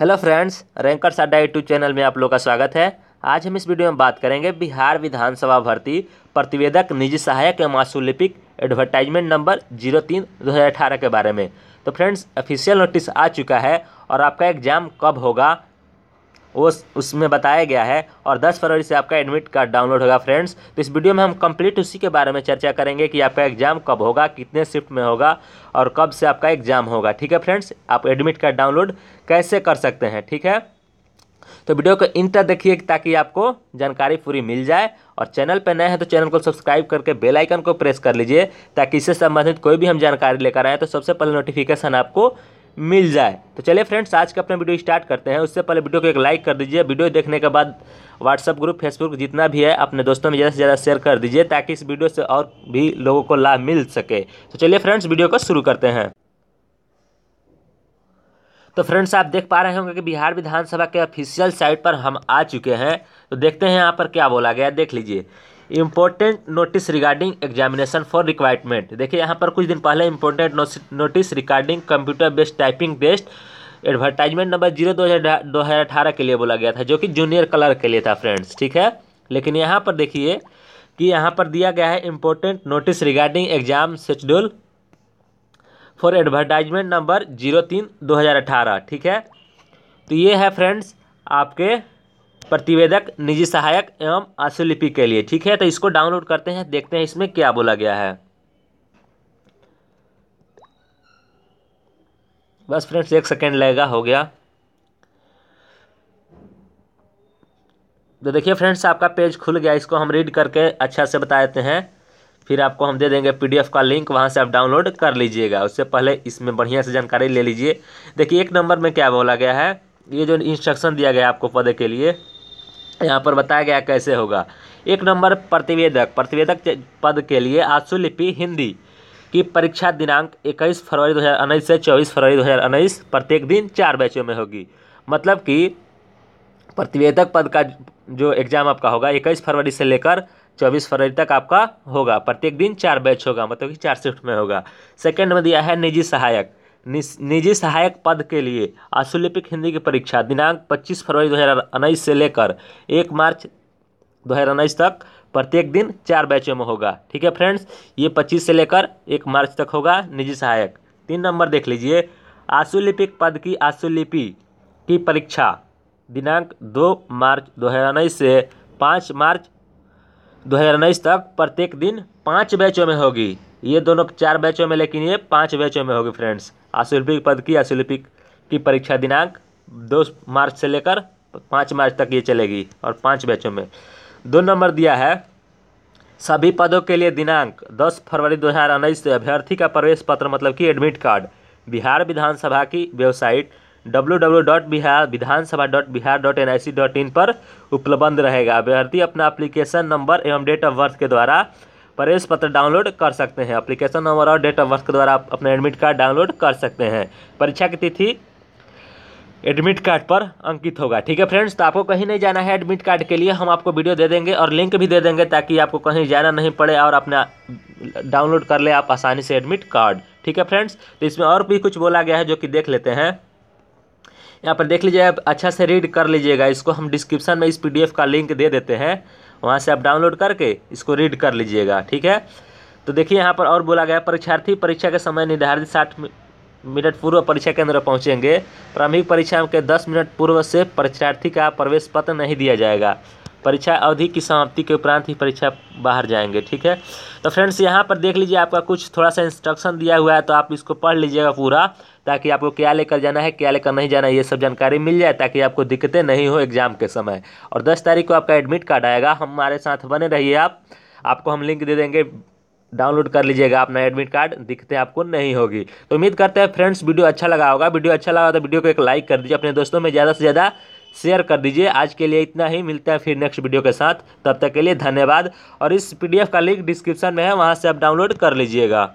hello friends ranker साडा YouTube channel में आप लोग का स्वागत है आज हम इस वीडियो में बात करेंगे बिहार विधानसभा भर्ती प्रतिवेदक निजी सहायक एवं आशुलिपिक एडवर्टाइजमेंट नंबर जीरो तीन दो हज़ार अठारह के बारे में तो फ्रेंड्स ऑफिशियल नोटिस आ चुका है और आपका एग्ज़ाम कब होगा वो उसमें बताया गया है और 10 फरवरी से आपका एडमिट कार्ड डाउनलोड होगा फ्रेंड्स तो इस वीडियो में हम कंप्लीट उसी के बारे में चर्चा करेंगे कि आपका एग्ज़ाम कब होगा कितने शिफ्ट में होगा और कब से आपका एग्ज़ाम होगा ठीक है फ्रेंड्स आप एडमिट कार्ड डाउनलोड कैसे कर सकते हैं ठीक है तो वीडियो को इन तक देखिए ताकि आपको जानकारी पूरी मिल जाए और चैनल पर नए हैं तो चैनल को सब्सक्राइब करके बेल आइकन को प्रेस कर लीजिए ताकि इससे संबंधित कोई भी हम जानकारी लेकर आएँ तो सबसे पहले नोटिफिकेशन आपको मिल जाए तो चलिए फ्रेंड्स आज का अपना वीडियो स्टार्ट करते हैं उससे पहले वीडियो को एक लाइक कर दीजिए वीडियो देखने के बाद व्हाट्सअप ग्रुप फेसबुक जितना भी है अपने दोस्तों में ज़्यादा से ज़्यादा शेयर कर दीजिए ताकि इस वीडियो से और भी लोगों को लाभ मिल सके तो चलिए फ्रेंड्स वीडियो को शुरू करते हैं तो फ्रेंड्स आप देख पा रहे होंगे कि बिहार विधानसभा के ऑफिशियल साइट पर हम आ चुके हैं तो देखते हैं यहाँ पर क्या बोला गया देख लीजिए important notice regarding examination for requirement देखिए यहाँ पर कुछ दिन पहले important notice regarding computer based typing test advertisement number zero दो हज़ार दो हज़ार अठारह के लिए बोला गया था जो कि जूनियर कलर के लिए था फ्रेंड्स ठीक है लेकिन यहाँ पर देखिए कि यहाँ पर दिया गया है important notice regarding exam schedule for advertisement number zero तीन दो हज़ार अठारह ठीक है तो ये है फ्रेंड्स आपके प्रतिवेदक निजी सहायक एवं आशुलिपि के लिए ठीक है तो इसको डाउनलोड करते हैं देखते हैं इसमें क्या बोला गया है बस फ्रेंड्स एक सेकेंड लगेगा हो गया तो देखिए फ्रेंड्स आपका पेज खुल गया इसको हम रीड करके अच्छा से बता देते हैं फिर आपको हम दे देंगे पीडीएफ का लिंक वहाँ से आप डाउनलोड कर लीजिएगा उससे पहले इसमें बढ़िया से जानकारी ले लीजिए देखिए एक नंबर में क्या बोला गया है ये जो इंस्ट्रक्शन दिया गया आपको पद के लिए यहाँ पर बताया गया कैसे होगा एक नंबर प्रतिवेदक प्रतिवेदक पद के लिए आंसू लिपि हिंदी की परीक्षा दिनांक 21 फरवरी 2019 से 24 फरवरी 2019 प्रत्येक दिन चार बैचों में होगी मतलब कि प्रतिवेदक पद का जो एग्ज़ाम आपका होगा 21 फरवरी से लेकर 24 फरवरी तक आपका होगा प्रत्येक दिन चार बैच होगा मतलब कि चार शिफ्ट में होगा सेकेंड में दिया है निजी सहायक निजी सहायक पद के लिए आशुलिपिक हिंदी की परीक्षा दिनांक 25 फरवरी दो से लेकर 1 मार्च दो तक प्रत्येक दिन चार बैचों में होगा ठीक है फ्रेंड्स ये 25 से लेकर 1 मार्च तक होगा निजी सहायक तीन नंबर देख लीजिए आशुलिपिक पद की आशुलिपि की परीक्षा दिनांक 2 मार्च दो से 5 मार्च दो तक प्रत्येक दिन पाँच बैचों में होगी ये दोनों चार बैचों में लेकिन ये पाँच बैचों में होगी फ्रेंड्स आशुल्पिक पद की आशुल्पिक की परीक्षा दिनांक दो मार्च से लेकर पाँच मार्च तक ये चलेगी और पाँच बैचों में दो नंबर दिया है सभी पदों के लिए दिनांक 10 फरवरी दो हज़ार उन्नीस से अभ्यर्थी का प्रवेश पत्र मतलब कि एडमिट कार्ड बिहार विधानसभा की website W W dot Bihar Vidhan Sabha dot Bihar dot N I C dot in पर उपलब्ध रहेगा अभ्यर्थी अपना अप्लीकेशन नंबर एवं डेट ऑफ बर्थ के द्वारा प्रवेश पत्र डाउनलोड कर सकते हैं अप्लीकेशन नंबर और डेट ऑफ बर्थ के द्वारा आप अपना एडमिट कार्ड डाउनलोड कर सकते हैं परीक्षा की तिथि एडमिट कार्ड पर अंकित होगा ठीक है फ्रेंड्स तो आपको कहीं नहीं जाना है एडमिट कार्ड के लिए हम आपको वीडियो दे देंगे और लिंक भी दे देंगे ताकि आपको कहीं जाना नहीं पड़े और अपना डाउनलोड कर ले आप आसानी से एडमिट कार्ड ठीक है फ्रेंड्स तो इसमें और भी कुछ बोला गया है जो कि देख लेते हैं यहाँ पर देख लीजिए अच्छा से रीड कर लीजिएगा इसको हम डिस्क्रिप्शन में इस पी का लिंक दे देते हैं वहाँ से आप डाउनलोड करके इसको रीड कर लीजिएगा ठीक है तो देखिए यहाँ पर और बोला गया परीक्षार्थी परीक्षा के समय निर्धारित साठ मिनट पूर्व परीक्षा केंद्र पहुँचेंगे प्रारंभिक परीक्षा के दस मिनट पूर्व से परीक्षार्थी का प्रवेश पत्र नहीं दिया जाएगा परीक्षा अवधि की समाप्ति के उपरांत ही परीक्षा बाहर जाएंगे ठीक है तो फ्रेंड्स यहाँ पर देख लीजिए आपका कुछ थोड़ा सा इंस्ट्रक्शन दिया हुआ है तो आप इसको पढ़ लीजिएगा पूरा ताकि आपको क्या लेकर जाना है क्या लेकर नहीं जाना है ये सब जानकारी मिल जाए ताकि आपको दिक्कतें नहीं हो एग्जाम के समय और दस तारीख को आपका एडमिट कार्ड आएगा हमारे साथ बने रहिए आप आपको हम लिंक दे देंगे डाउनलोड कर लीजिएगा अपना एडमिट कार्ड दिखते आपको नहीं होगी तो उम्मीद करते हैं फ्रेंड्स वीडियो अच्छा लगा होगा वीडियो अच्छा लगा तो वीडियो को एक लाइक कर दीजिए अपने दोस्तों में ज़्यादा से ज़्यादा शेयर कर दीजिए आज के लिए इतना ही मिलते हैं फिर नेक्स्ट वीडियो के साथ तब तक के लिए धन्यवाद और इस पीडीएफ का लिंक डिस्क्रिप्शन में है वहाँ से आप डाउनलोड कर लीजिएगा